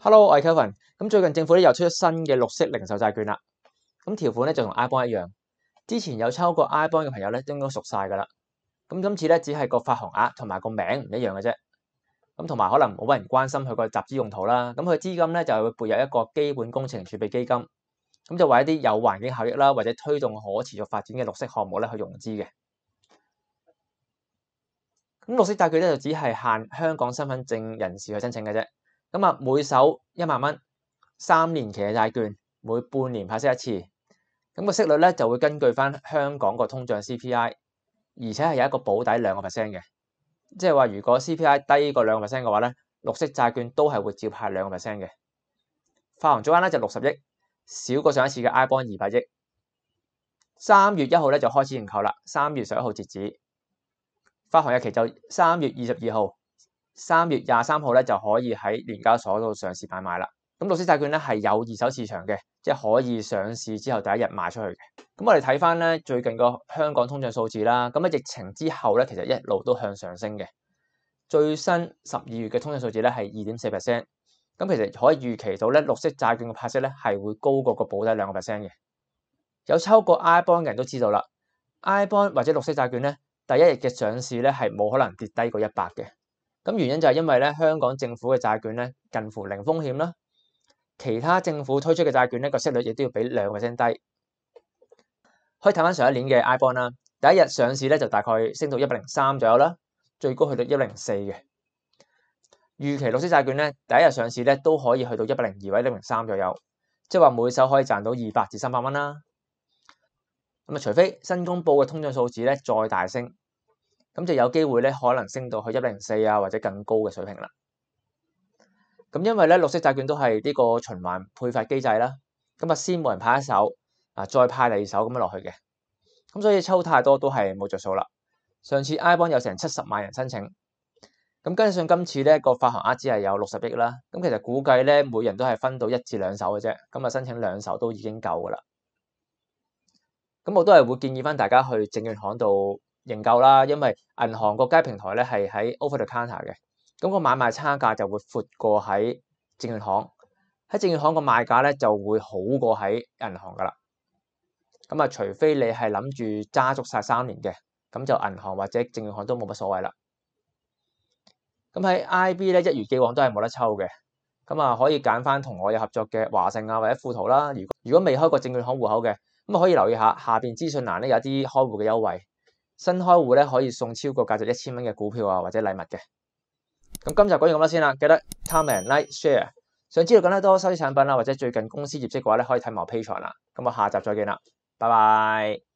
Hello，我系 Kevin。咁最近政府咧又出咗新嘅绿色零售债券啦。咁条款咧就同 I bond 一样，之前有抽过 I bond 嘅朋友咧都应该熟晒噶啦。咁今次咧只系个发行额同埋个名唔一样嘅啫。咁同埋可能冇乜人关心佢个集资用途啦。咁佢资金咧就会拨入一个基本工程储备基金，咁就为一啲有环境效益啦或者推动可持续发展嘅绿色项目咧去融资嘅。咁绿色债券咧就只系限香港身份证人士去申请嘅啫。咁啊，每手一萬蚊，三年期嘅債券，每半年派息一次。咁個息率咧就會根據翻香港個通脹 CPI，而且係有一個保底兩個 percent 嘅。即係話如果 CPI 低過兩個 percent 嘅話咧，綠色債券都係會照派兩個 percent 嘅。發行總額咧就六十億，少過上一次嘅 ibon 二百億。三月一號咧就開始認購啦，三月十一號截止。發行日期就三月二十二號。三月廿三号咧就可以喺联交所度上市买卖啦。咁绿色债券咧系有二手市场嘅，即系可以上市之后第一日卖出去嘅。咁我哋睇翻咧最近个香港通胀数字啦，咁喺疫情之后咧其实一路都向上升嘅。最新十二月嘅通胀数字咧系二点四 percent。咁其实可以预期到咧绿色债券嘅派息咧系会高过个保底两个 percent 嘅。有抽过 I bond 嘅人都知道啦，I bond 或者绿色债券咧第一日嘅上市咧系冇可能跌低过一百嘅。咁原因就係因為咧，香港政府嘅債券咧近乎零風險啦，其他政府推出嘅債券咧個息率亦都要比兩個 percent 低。可以睇翻上一年嘅 iBond 啦，第一日上市咧就大概升到一百零三左右啦，最高去到一百零四嘅。預期綠色債券咧，第一日上市咧都可以去到一百零二者一百零三左右，即係話每手可以賺到二百至三百蚊啦。咁啊，除非新公布嘅通脹數字咧再大升。咁就有機會咧，可能升到去一零四啊，或者更高嘅水平啦。咁因為咧，綠色債券都係呢個循環配發機制啦。咁啊，先冇人派一手，啊再派第二手咁樣落去嘅。咁所以抽太多都係冇着數啦。上次 ibon 有成七十萬人申請，咁跟上今次咧個發行額只係有六十億啦。咁其實估計咧，每人都係分到一至兩手嘅啫。咁啊，申請兩手都已經夠噶啦。咁我都係會建議翻大家去證券行度。仍夠啦，因為銀行個家平台咧係喺 Over the Counter 嘅，咁個買賣差價就會闊過喺證券行，喺證券行個賣價咧就會好過喺銀行噶啦。咁啊，除非你係諗住揸足晒三年嘅，咁就銀行或者證券行都冇乜所謂啦。咁喺 IB 咧一如既往都係冇得抽嘅，咁啊可以揀翻同我有合作嘅華盛啊或者富途啦。如果如果未開過證券行户口嘅，咁可以留意下下邊資訊欄咧有啲開户嘅優惠。新开户咧可以送超过价值一千蚊嘅股票啊或者礼物嘅，咁今集讲完咁多先啦，记得 comment like share。想知道更多收益产品啦或者最近公司业绩嘅话咧，可以睇埋 p 毛坯场啦。咁我下集再见啦，拜拜。